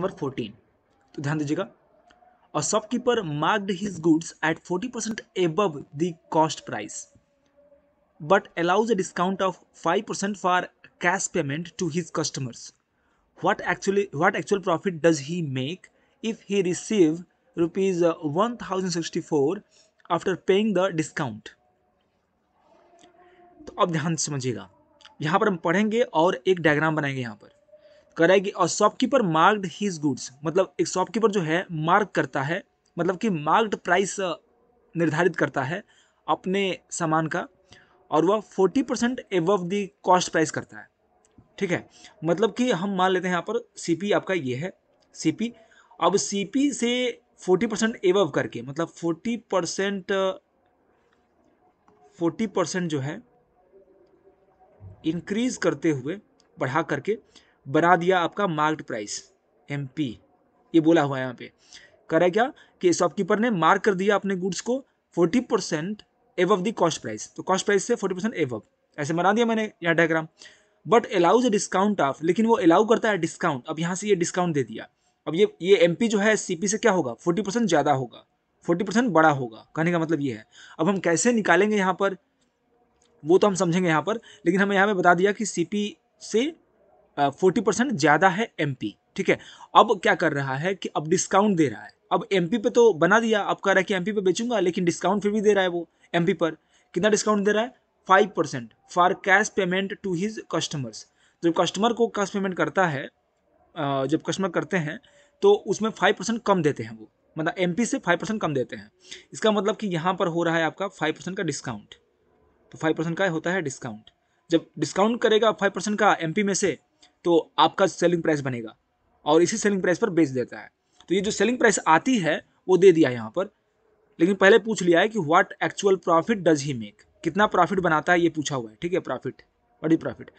number fourteen तो ध्यान दीजिएगा a shopkeeper marked his goods at forty percent above the cost price but allows a discount of five percent for cash payment to his customers what actually what actual profit does he make if he receives rupees one after paying the discount तो अब ध्यान समझिएगा यहाँ पर हम पढ़ेंगे और एक डायग्राम बनाएंगे यहाँ पर करेगी और शॉपकीपर मार्क्ड हीज गुड्स मतलब एक शॉपकीपर जो है मार्क करता है मतलब कि मार्क्ड प्राइस निर्धारित करता है अपने सामान का और वह forty percent above the cost price करता है ठीक है मतलब कि हम मान लेते हैं यहाँ पर सी आपका ये है सी अब सी से फोर्टी परसेंट एवव करके मतलब फोर्टी परसेंट फोर्टी परसेंट जो है इंक्रीज करते हुए बढ़ा करके बना दिया आपका मार्क्ड प्राइस एम ये बोला हुआ है यहाँ पे करे क्या कि शॉपकीपर ने मार्क कर दिया अपने गुड्स को forty percent above the cost price तो कॉस्ट प्राइस से फोर्टी परसेंट एवव ऐसे बना दिया मैंने यहाँ diagram but allows discount of लेकिन वो अलाउ करता है डिस्काउंट अब यहाँ से ये डिस्काउंट दे दिया अब ये ये एम जो है सी से क्या होगा फोर्टी ज़्यादा होगा फोर्टी बड़ा होगा कहने का मतलब ये है अब हम कैसे निकालेंगे यहाँ पर वो तो हम समझेंगे यहाँ पर लेकिन हमें यहाँ पर बता दिया कि सी से फोर्टी परसेंट ज़्यादा है एमपी ठीक है अब क्या कर रहा है कि अब डिस्काउंट दे रहा है अब एमपी पे तो बना दिया अब कह रहा है कि एमपी पे बेचूंगा लेकिन डिस्काउंट फिर भी दे रहा है वो एमपी पर कितना डिस्काउंट दे रहा है five percent for cash payment to his customers जब कस्टमर को कैश पेमेंट करता है जब कस्टमर करते हैं तो उसमें फाइव परसेंट कम देते हैं वो मतलब एम से फाइव परसेंट कम देते हैं इसका मतलब कि यहाँ पर हो रहा है आपका फाइव परसेंट का डिस्काउंट तो फाइव परसेंट का होता है डिस्काउंट जब डिस्काउंट करेगा फाइव परसेंट का एम में से तो आपका सेलिंग प्राइस बनेगा और इसी सेलिंग प्राइस पर बेच देता है तो ये जो सेलिंग प्राइस आती है वो दे दिया यहाँ पर लेकिन पहले पूछ लिया है कि what actual profit does he make कितना प्रॉफिट बनाता है ये पूछा हुआ है ठीक है प्रॉफिट बड़ी प्रॉफिट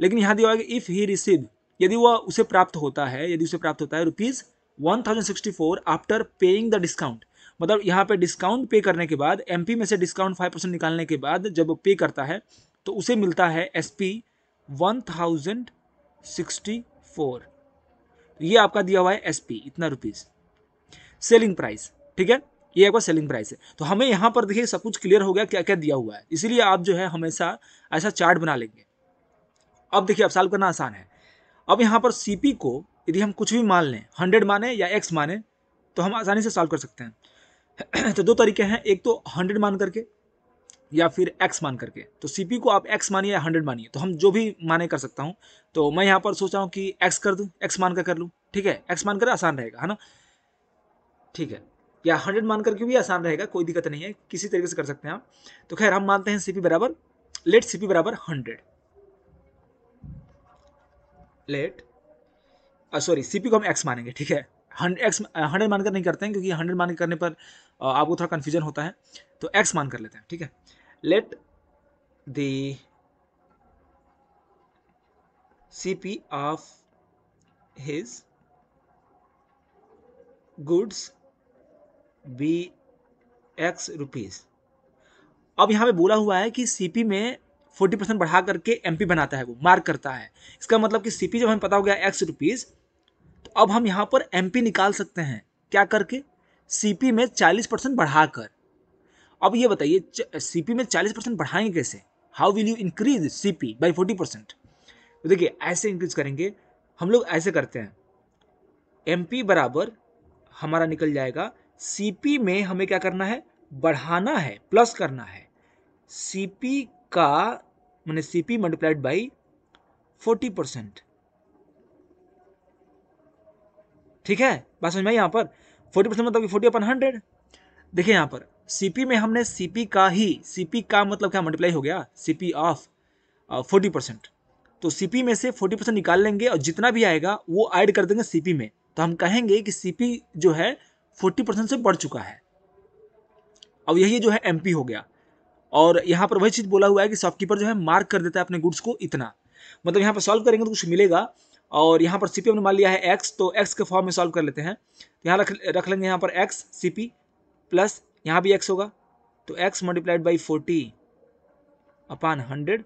लेकिन यहाँ दिया हुआ है कि इफ़ ही रिसीव यदि वह उसे प्राप्त होता है यदि उसे प्राप्त होता है rupees one thousand sixty four after paying the discount मतलब यहाँ पे डिस्काउंट पे करने के बाद एम में से डिस्काउंट फाइव परसेंट निकालने के बाद जब पे करता है तो उसे मिलता है S P one thousand sixty four तो ये आपका दिया हुआ है एस पी इतना रुपीज सेलिंग प्राइस ठीक है ये आपका सेलिंग प्राइस है तो हमें यहाँ पर देखिए सब कुछ क्लियर हो गया क्या क्या दिया हुआ है इसीलिए आप जो है हमेशा ऐसा चार्ट बना लेंगे अब देखिए अब सॉल्व करना आसान है अब यहां पर सी को यदि हम कुछ भी मान लें हंड्रेड माने या एक्स माने तो हम आसानी से सॉल्व कर सकते हैं तो दो तरीके हैं एक तो हंड्रेड मान करके या फिर x मान करके तो सी को आप x मानिए या हंड्रेड मानिए तो हम जो भी माने कर सकता हूँ तो मैं यहाँ पर सोच रहा हूँ कि x कर दूँ x मान कर कर लूँ ठीक है x मान कर आसान रहेगा है ना ठीक है या हंड्रेड मान करके भी आसान रहेगा कोई दिक्कत नहीं है किसी तरीके से कर सकते हैं आप तो खैर हम मानते हैं सी बराबर लेट सी बराबर हंड्रेड लेट सॉरी सी को हम एक्स मानेंगे ठीक है एक्स हंड्रेड मानकर नहीं करते हैं क्योंकि हंड्रेड मान करने पर आपको थोड़ा कन्फ्यूजन होता है तो एक्स मान कर लेते हैं ठीक है let the C P of his goods be X rupees अब यहाँ पे बोला हुआ है कि सीपी में 40 परसेंट बढ़ा करके एमपी बनाता है वो मार्क करता है इसका मतलब कि सीपी जब हमें पता हो गया एक्स रुपीज़ अब हम यहाँ पर एम निकाल सकते हैं क्या करके सी में चालीस परसेंट बढ़ाकर अब ये बताइए सी में चालीस परसेंट बढ़ाएंगे कैसे how will you increase C P by forty percent देखिए ऐसे इंक्रीज करेंगे हम लोग ऐसे करते हैं एम पी बराबर हमारा निकल जाएगा सी पी में हमें क्या करना है बढ़ाना है प्लस करना है सी पी का मैंने C P multiplied by forty percent ठीक है बात समझ में यहाँ पर फोर्टी परसेंट मतलब फोर्टी अपन हंड्रेड देखिए यहाँ पर सीपी में हमने सीपी का ही सीपी का मतलब क्या मल्टीप्लाई हो गया सीपी ऑफ फोर्टी परसेंट तो सीपी में से फोर्टी परसेंट निकाल लेंगे और जितना भी आएगा वो ऐड कर देंगे सीपी में तो हम कहेंगे कि सीपी जो है फोर्टी परसेंट से बढ़ चुका है अब यही जो है एमपी हो गया और यहाँ पर वही चीज़ बोला हुआ है कि शॉपकीपर जो है मार्क कर देता है अपने गुड्स को इतना मतलब यहाँ पर सॉल्व करेंगे तो कुछ मिलेगा और यहाँ पर सी पी हमने मान लिया है एक्स तो एक्स के फॉर्म में सॉल्व कर लेते हैं तो यहाँ रख रख लेंगे यहाँ पर एक्स सी पी प्लस यहाँ भी एक्स होगा तो X multiplied by forty upon hundred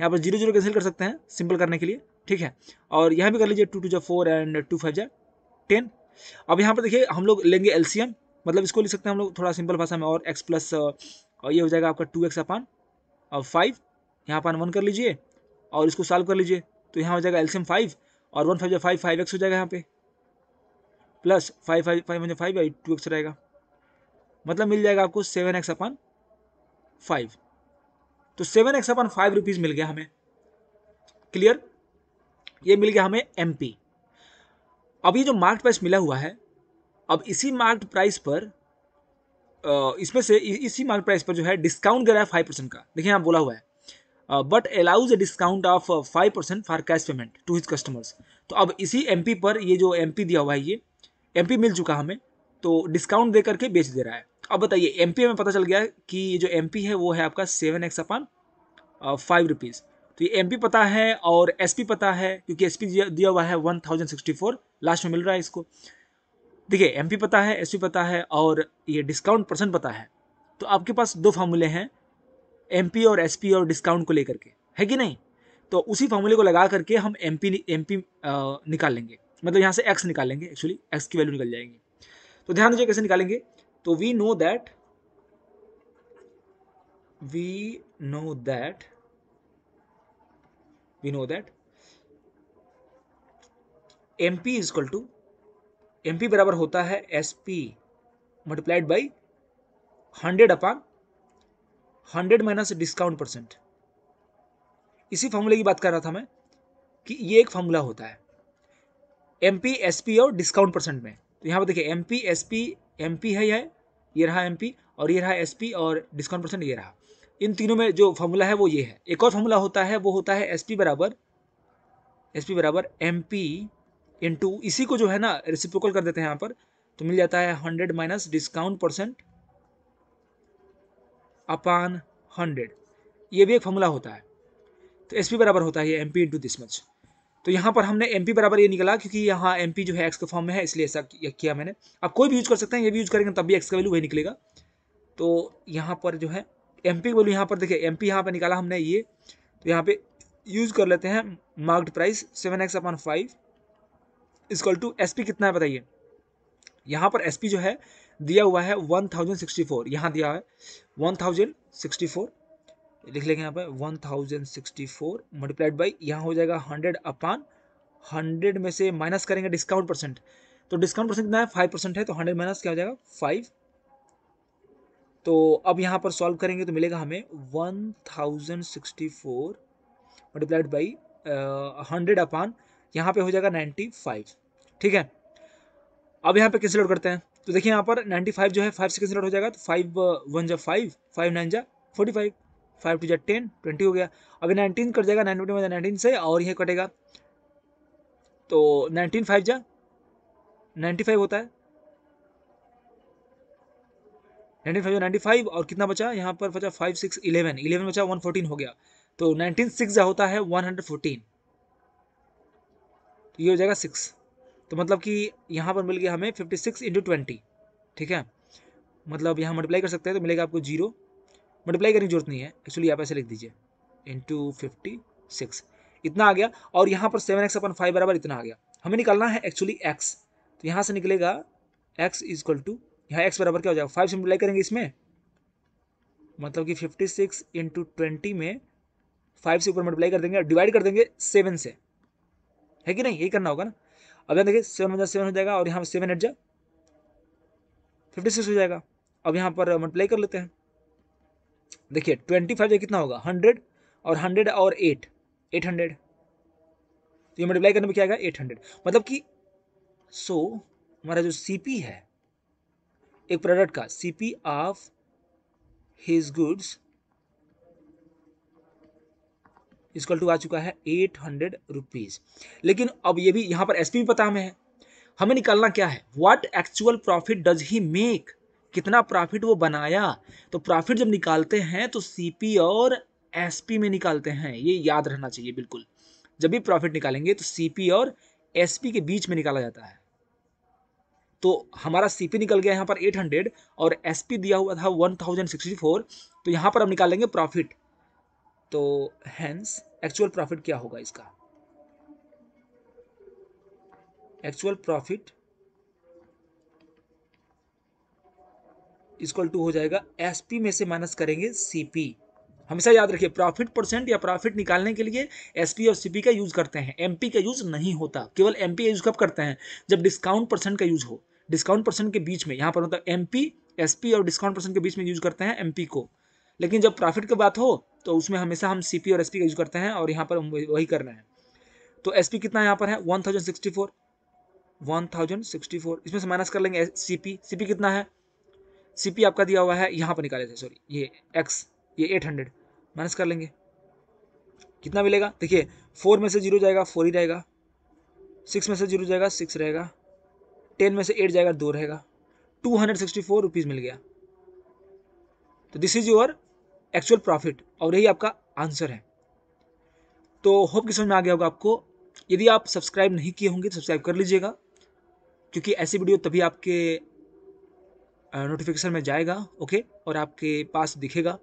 यहाँ पर जीरो जीरो कैंसिल कर सकते हैं सिंपल करने के लिए ठीक है और यहाँ भी कर लीजिए टू टू जा फोर एंड टू फाइव जै टेन अब यहाँ पर देखिए हम लोग लेंगे एलसीएम मतलब इसको लिख सकते हैं हम लोग थोड़ा सिंपल भाषा में और एक्स प्लस और ये हो जाएगा आपका टू एक्स अपान और फाइव यहाँ अपान वन कर लीजिए और इसको सॉल्व कर लीजिए तो यहाँ हो जाएगा एलसीएम फाइव और वन फाइव जो फाइव फाइव एक्स हो जाएगा यहाँ पे plus five five five hundred five I two X रहेगा मतलब मिल जाएगा आपको सेवन एक्स अपन फाइव तो seven X upon five rupees मिल गया हमें क्लियर ये मिल गया हमें एम पी अब ये जो मार्क प्राइस मिला हुआ है अब इसी मार्क प्राइस पर इसमें से इसी मार्क प्राइस पर जो है डिस्काउंट दे रहा है फाइव परसेंट का देखिए यहाँ बोला हुआ है but allows a discount of five percent for cash payment to his customers तो अब इसी एम पर ये जो एम दिया हुआ है ये एम मिल चुका हमें तो डिस्काउंट दे करके बेच दे रहा है अब बताइए एम में पता चल गया कि ये जो एम है वो है आपका seven X upon five rupees तो ये एम पता है और एस पता है क्योंकि एस दिया हुआ है one thousand sixty four last में मिल रहा है इसको देखिए एम पता है एस पता है और ये डिस्काउंट परसेंट पता है तो आपके पास दो फार्मूले हैं एम और एस और डिस्काउंट को लेकर के है कि नहीं तो उसी फॉर्मूले को लगा करके हम एम पी एम पी निकाल लेंगे मतलब यहाँ से एक्स निकाल लेंगे एक्चुअली एक्स की वैल्यू निकल जाएगी तो ध्यान दीजिए कैसे निकालेंगे तो we know that we know that we know that M P is to M P बराबर होता है S P multiplied by hundred upon hundred minus discount percent इसी फॉर्मूले की बात कर रहा था मैं कि ये एक फॉर्मूला होता है एम पी एस पी और डिस्काउंट परसेंट में तो यहाँ पर देखिए M P S P M P है यह ये रहा एम पी और ये रहा एस पी और डिस्काउंट परसेंट ये रहा इन तीनों में जो फॉर्मूला है वो ये है एक और फॉर्मूला होता है वो होता है एस पी बराबर एस पी बराबर एम पी इन टू इसी को जो है ना रिसिप्रोकल कर देते हैं यहाँ पर तो मिल जाता है hundred minus discount percent upon hundred ये भी एक फॉर्मूला होता है तो एस पी बराबर होता है ये M P into this much तो यहाँ पर हमने एम पी बराबर ये निकला क्योंकि यहाँ एम पी जो है एक्स के फॉर्म में है इसलिए ऐसा किया मैंने आप कोई भी यूज़ कर सकते हैं ये भी यूज़ करेंगे तब भी एक्स का वैल्यू वही निकलेगा तो यहाँ पर जो है एम पी वैल्यू यहाँ पर देखिए एम पी यहाँ पर निकाला हमने ये तो यहाँ पे यूज़ कर लेते हैं marked price seven X upon five is equal to S P कितना है बताइए यहाँ पर एस पी जो है दिया हुआ है वन थाउजेंड सिक्सटी फोर यहाँ दिया है वन थाउजेंड सिक्सटी फोर लिख लेंगे यहाँ पर one thousand sixty four multiplied by यहाँ हो जाएगा हंड्रेड अपान हंड्रेड में से माइनस करेंगे डिस्काउंट परसेंट तो डिस्काउंट परसेंट कितना है फाइव परसेंट है तो हंड्रेड माइनस क्या हो जाएगा फाइव तो अब यहाँ पर सॉल्व करेंगे तो मिलेगा हमें one thousand sixty four multiplied by hundred upon यहाँ पे हो जाएगा नाइन्टी फाइव ठीक है अब यहाँ पे कैसे लोड करते हैं तो देखिए यहाँ पर 95 जो है फाइव से कैंसिल हो जाएगा तो फाइव वन uh, जा फाइव फाइव नाइन जा फोर्टी फाइव फाइव टू जा टेन ट्वेंटी हो गया अभी नाइनटीन कट जाएगा नाइन ट्वेंटी नाइनटीन से और ये कटेगा तो नाइनटीन फाइव जा नाइन्टी फाइव होता है नाइनटीन फाइव नाइन्टी फाइव और कितना बचा यहाँ पर बचा फाइव सिक्स इलेवन इलेवन बचा वन फोर्टीन हो गया तो नाइनटीन सिक्स जा होता है वन हंड्रेड फोर्टीन तो ये हो जाएगा सिक्स तो मतलब कि यहाँ पर मिल गया हमें फिफ्टी सिक्स इंटू ट्वेंटी ठीक है मतलब यहाँ मल्टीप्लाई कर सकते हैं तो मिलेगा आपको जीरो मल्टीप्लाई करने की जरूरत नहीं है एक्चुअली आप ऐसे लिख दीजिए इंटू फिफ्टी सिक्स इतना आ गया और यहाँ पर सेवन एक्स अपन फाइव बराबर इतना आ गया हमें निकालना है एक्चुअली एक्स तो यहाँ से निकलेगा एक्स इज इक्वल टू यहाँ एक्स बराबर क्या हो जाएगा फाइव से मल्टीप्लाई करेंगे इसमें मतलब कि फिफ्टी सिक्स इंटू ट्वेंटी में फाइव से ऊपर मल्टीप्लाई कर देंगे और डिवाइड कर देंगे सेवन से है कि नहीं यही करना होगा ना अब यहाँ देखिए सेवन वन सेवन हो जाएगा और यहाँ सेवन एट जा फिफ्टी सिक्स हो जाएगा अब यहाँ पर मल्टीप्लाई कर लेते हैं देखिए ट्वेंटी फाइव जाए कितना होगा हंड्रेड और हंड्रेड और एट एट हंड्रेड तो ये मल्टीप्लाई करने में क्या आएगा एट हंड्रेड मतलब कि सो so, हमारा जो सीपी है एक प्रोडक्ट का CP of his goods is equal to आ चुका है एट हंड्रेड रुपीज़ लेकिन अब ये भी यहाँ पर एस पी पता हमें है हमें निकालना क्या है what actual profit does he make कितना प्रॉफिट वो बनाया तो प्रॉफिट जब निकालते हैं तो पी और पी में निकालते हैं ये याद रहना चाहिए बिल्कुल जब भी प्रॉफिट निकालेंगे तो सीपी और एसपी के बीच में निकाला जाता है तो हमारा पी निकल गया यहाँ पर 800 और एसपी दिया हुआ था 1064 तो यहाँ पर हम निकालेंगे प्रॉफिट तो हैंस एक्चुअल प्रॉफिट क्या होगा इसका एक्चुअल प्रॉफिट इक्वल टू हो जाएगा एसपी में से माइनस करेंगे सीपी हमेशा याद रखिए प्रॉफिट परसेंट या प्रॉफिट निकालने के लिए एसपी और सीपी का यूज करते हैं एमपी का यूज नहीं होता केवल एमपी का यूज कब करते हैं जब डिस्काउंट परसेंट का यूज हो डिस्काउंट परसेंट के बीच में यहां पर मतलब एमपी एसपी और डिस्काउंट परसेंट के बीच में यूज करते हैं एमपी को लेकिन जब प्रॉफिट की बात हो तो उसमें हमेशा हम सी और एस का यूज़ करते हैं और यहाँ पर वही करना है तो एस कितना यहाँ पर है one thousand sixty four one thousand sixty four इसमें से माइनस कर लेंगे सी पी सी पी कितना है सी पी आपका दिया हुआ है यहाँ पर निकाले थे सॉरी ये एक्स ये एट हंड्रेड माइनस कर लेंगे कितना मिलेगा देखिए फोर में से जीरो जाएगा फोर ही रहेगा सिक्स में से जीरो जाएगा सिक्स रहेगा टेन में से एट जाएगा दो रहेगा two hundred sixty four rupees मिल गया तो this is your actual profit और यही आपका आंसर है तो होप कि समझ में आ गया होगा आपको यदि आप सब्सक्राइब नहीं किए होंगे तो सब्सक्राइब कर लीजिएगा क्योंकि ऐसी वीडियो तभी आपके नोटिफिकेशन में जाएगा ओके और आपके पास दिखेगा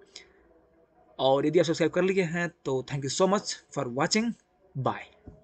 और यदि आप सब्सक्राइब कर लिए हैं तो thank you so much for watching bye